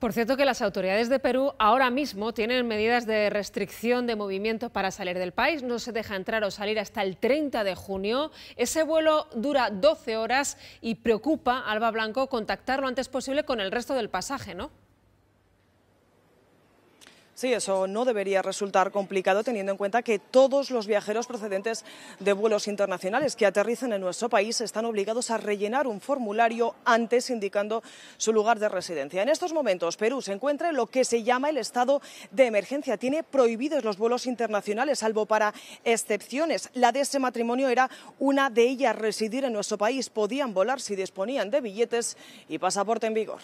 Por cierto que las autoridades de Perú ahora mismo tienen medidas de restricción de movimiento para salir del país. No se deja entrar o salir hasta el 30 de junio. Ese vuelo dura 12 horas y preocupa Alba Blanco contactar lo antes posible con el resto del pasaje, ¿no? Sí, eso no debería resultar complicado teniendo en cuenta que todos los viajeros procedentes de vuelos internacionales que aterricen en nuestro país están obligados a rellenar un formulario antes indicando su lugar de residencia. En estos momentos Perú se encuentra en lo que se llama el estado de emergencia. Tiene prohibidos los vuelos internacionales, salvo para excepciones. La de ese matrimonio era una de ellas residir en nuestro país. Podían volar si disponían de billetes y pasaporte en vigor.